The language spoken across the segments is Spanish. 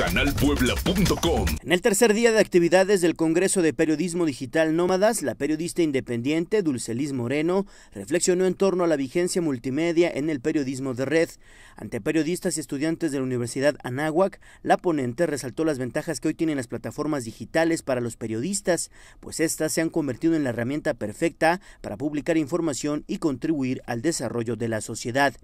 canalpuebla.com. En el tercer día de actividades del Congreso de Periodismo Digital Nómadas, la periodista independiente Dulcelis Moreno reflexionó en torno a la vigencia multimedia en el periodismo de red. Ante periodistas y estudiantes de la Universidad Anáhuac, la ponente resaltó las ventajas que hoy tienen las plataformas digitales para los periodistas, pues éstas se han convertido en la herramienta perfecta para publicar información y contribuir al desarrollo de la sociedad.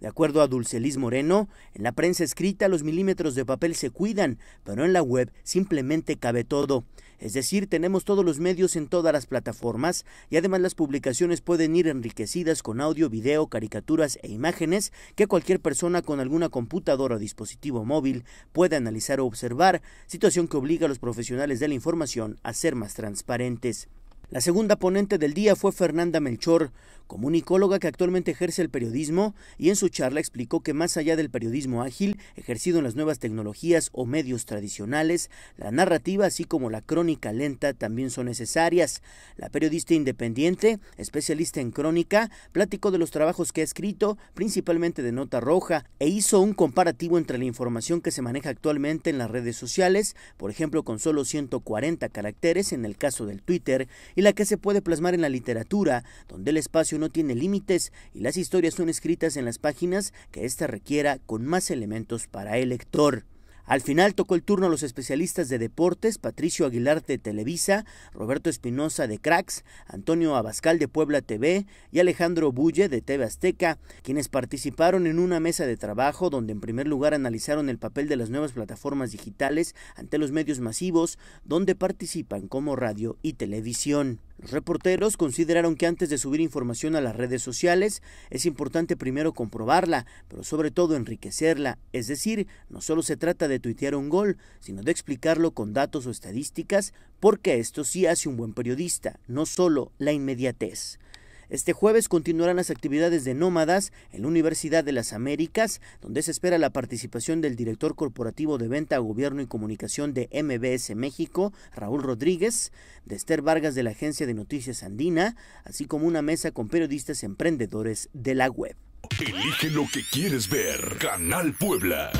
De acuerdo a Dulcelis Moreno, en la prensa escrita los milímetros de papel se cuidan, pero en la web simplemente cabe todo. Es decir, tenemos todos los medios en todas las plataformas y además las publicaciones pueden ir enriquecidas con audio, video, caricaturas e imágenes que cualquier persona con alguna computadora o dispositivo móvil puede analizar o observar, situación que obliga a los profesionales de la información a ser más transparentes. La segunda ponente del día fue Fernanda Melchor, comunicóloga que actualmente ejerce el periodismo y en su charla explicó que más allá del periodismo ágil, ejercido en las nuevas tecnologías o medios tradicionales, la narrativa así como la crónica lenta también son necesarias. La periodista independiente, especialista en crónica, platicó de los trabajos que ha escrito, principalmente de nota roja, e hizo un comparativo entre la información que se maneja actualmente en las redes sociales, por ejemplo con solo 140 caracteres en el caso del Twitter, y la que se puede plasmar en la literatura, donde el espacio no tiene límites y las historias son escritas en las páginas que ésta requiera con más elementos para el lector. Al final tocó el turno a los especialistas de deportes, Patricio Aguilar de Televisa, Roberto Espinosa de Cracks, Antonio Abascal de Puebla TV y Alejandro Bulle de TV Azteca, quienes participaron en una mesa de trabajo donde en primer lugar analizaron el papel de las nuevas plataformas digitales ante los medios masivos donde participan como radio y televisión. Los Reporteros consideraron que antes de subir información a las redes sociales es importante primero comprobarla, pero sobre todo enriquecerla, es decir, no solo se trata de tuitear un gol, sino de explicarlo con datos o estadísticas, porque esto sí hace un buen periodista, no solo la inmediatez. Este jueves continuarán las actividades de nómadas en la Universidad de las Américas, donde se espera la participación del director corporativo de venta, gobierno y comunicación de MBS México, Raúl Rodríguez, de Esther Vargas de la Agencia de Noticias Andina, así como una mesa con periodistas emprendedores de la web. Elige lo que quieres ver, Canal Puebla.